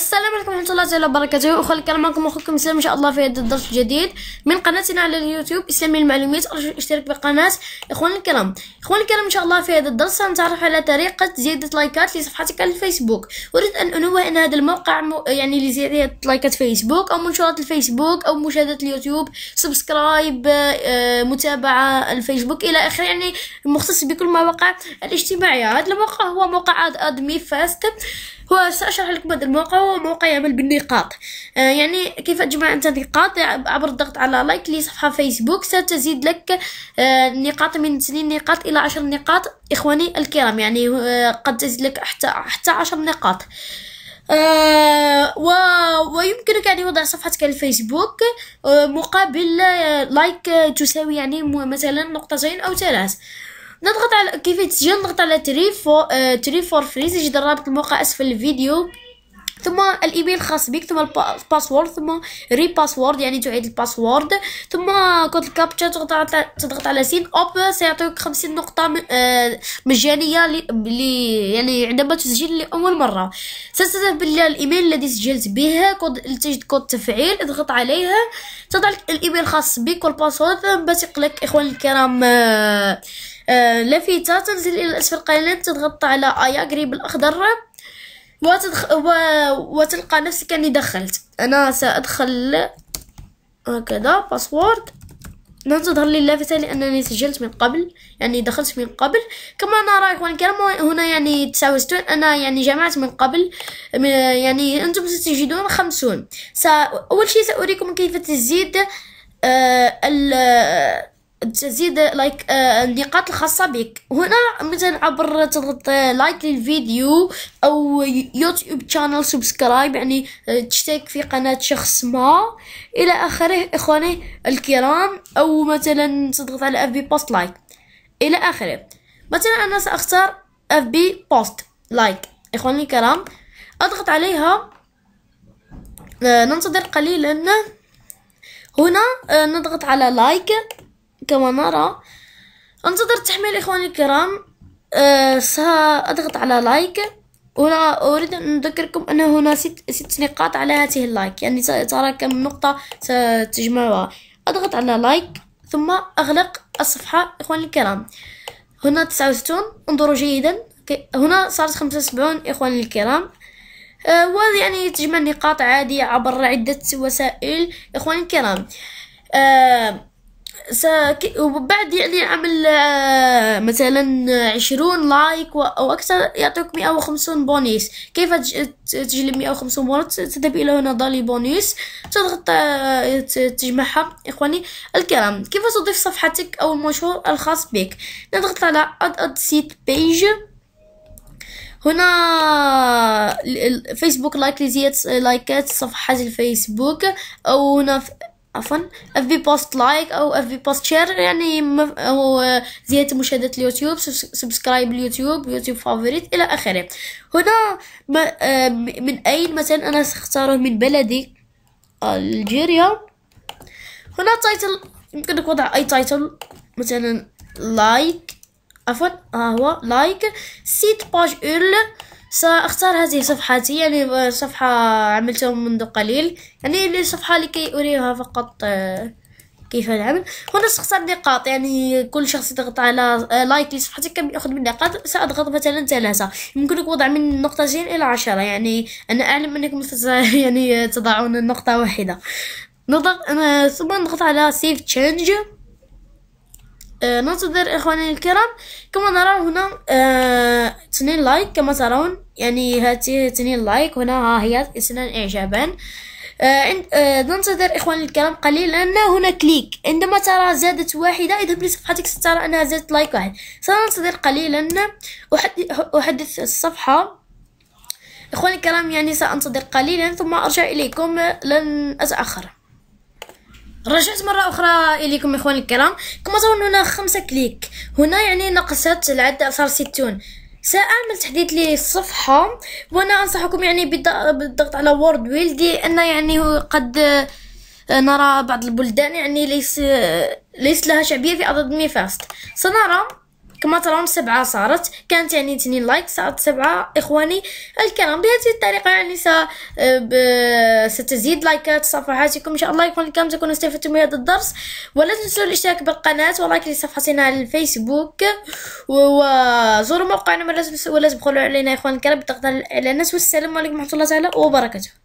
السلام عليكم ورحمه الله تعالى وبركاته اخوان الكرام معكم اخوكم اسلام ان شاء الله في هذا الدرس الجديد من قناتنا على اليوتيوب اسلامي المعلومات ارجو الاشتراك بالقناه اخوان الكرام اخوان الكرام ان شاء الله في هذا الدرس سنتعرف على طريقه زياده لايكات لصفحتك على الفيسبوك اريد ان انوه ان هذا الموقع يعني لزياده لايكات فيسبوك او منشورات الفيسبوك او مشاهده اليوتيوب سبسكرايب آه، متابعه الفيسبوك الى اخره يعني مختص بكل مواقع الاجتماعيه هذا الموقع هو موقع ادمي فاست وسأشرح لكم هذا الموقع هو موقع يعمل بالنقاط آه يعني كيف تجمع أنت نقاط عبر الضغط على لايك لصفحة فيسبوك ستزيد لك آه نقاط من سنين نقاط إلى عشر نقاط إخواني الكرام يعني آه قد تزيد لك حتى حتى عشر نقاط آه ويمكنك يعني وضع صفحتك الفيسبوك آه مقابل آه لايك آه، تساوي يعني مثلا نقطتين او ثلاث نضغط على كيفيه تسجيل نضغط على تري فور اه تري فور فري يجد الرابط الموقع اسفل الفيديو ثم الايميل الخاص بك ثم الباسورد ثم ري باسورد يعني تعيد الباسورد ثم كود الكابتشا تضغط على تضغط على سين اوب سيعطيك 50 نقطه آه، مجانيه لي يعني عندما تسجل لاول مره ستذهب الايميل الذي سجلت به كود تجد كود تفعيل اضغط عليه تضع الايميل الخاص بك والباسورد ثم بس لك اخواني الكرام آه، آه، لافتة تنزل إلى أسفل قليلا تضغط على آيا قريب الأخضر وتدخ... و... وتلقى نفسك أني دخلت أنا سأدخل هكذا باسورد لن تظهر لي اللافتة لأنني سجلت من قبل يعني دخلت من قبل كما نرى إخوان الكرام هنا يعني تسعة وستون أنا يعني جمعت من قبل يعني أنتم ستجدون خمسون سا... أول شيء سأريكم كيف تزيد آه ال تزيد لايك آه، النقاط الخاصة بك هنا مثلا عبر تضغط لايك آه، للفيديو أو يوتيوب شانل سبسكرايب يعني آه، تشترك في قناة شخص ما إلى آخره إخواني الكرام أو مثلا تضغط على اف بي بوست لايك إلى آخره مثلا أنا سأختار اف بي بوست لايك إخواني الكرام أضغط عليها ننتظر قليلا هنا نضغط على لايك like كما نرى انتظر تحميل إخواني الكرام أه سأضغط على لايك هنا أريد أن أذكركم أن هنا ست, ست نقاط على هذه اللايك يعني ترى كم نقطة ستجمعها أضغط على لايك ثم أغلق الصفحة إخواني الكرام هنا تسعة وستون انظروا جيدا هنا صارت خمسة وسبعون إخواني الكرام آه، وهذا يعني تجمع نقاط عادية عبر عدة وسائل إخواني الكرام آه ساك... وبعد يعني عمل آه، مثلا عشرون لايك او اكثر يعطوك مئة وخمسون بونيس كيف تجلب مئة وخمسون بونيس تذهب الى هنا ضالي بونيس تضغط آه، تجمعها اخواني الكرام كيف تضيف صفحتك او المشهور الخاص بك نضغط على اد اد سيت بيج هنا فيسبوك لايك لزيادة آه، لايكات صفحات الفيسبوك او هنا عفوا اف بي بوست لايك او اف بي بوست شير يعني مف... او زياده مشاهده اليوتيوب سبسكرايب اليوتيوب يوتيوب فافوريت الى اخره هنا ما... من اين مثلا انا اختاره من بلدي الجيريا هنا تايتل يمكنك وضع اي تايتل مثلا لايك عفوا ها آه، هو لايك سيت باج اول سأختار هذه صفحتي يعني صفحة عملتها منذ قليل يعني صفحة لكي أريها فقط آه، كيف العمل هنا سأختار نقاط يعني كل شخص يضغط على لايك آه، لصفحتك كم يأخذ من نقاط سأضغط مثلا ثلاثة يمكنك وضع من نقطتين إلى عشرة يعني أنا أعلم أنكم يعني تضعون نقطة واحدة نضغط ثم نضغط على سيف تشينج آه، ننتظر إخواني الكرام كما نرى هنا آه، اثنين لايك كما ترون يعني هاتي اثنين لايك هنا ها هي اثنان إعجابان آه، ننتظر إخواني الكرام قليلا لأن هنا كليك عندما ترى زادت واحدة إذهب لصفحتك سترى أنها زادت لايك واحد سننتظر قليلا أحدث الصفحة إخواني الكرام يعني سأنتظر قليلا ثم أرجع إليكم لن أتأخر رجعت مرة أخرى إليكم إخوان الكرام كما ترون هنا خمسة كليك هنا يعني نقصت العدة صار ستون سأعمل تحديث للصفحة وأنا أنصحكم يعني بالضغط على وورد ويل أن يعني قد آه، نرى بعض البلدان يعني ليس آه، ليس لها شعبية في أرض ميفاست سنرى كما ترون سبعة صارت كانت يعني اثنين لايك صارت سبعة إخواني الكلام بهذه الطريقة يعني س... آه، ستزيد لايكات صفحاتكم إن شاء الله يكون الكلام تكونوا استفدتوا من هذا الدرس ولا تنسوا الاشتراك بالقناة ولايك لصفحتنا على الفيسبوك وزوروا موقعنا ولا تدخلوا علينا إخوان الكرام بالضغط على الإعلانات والسلام عليكم ورحمة الله تعالى وبركاته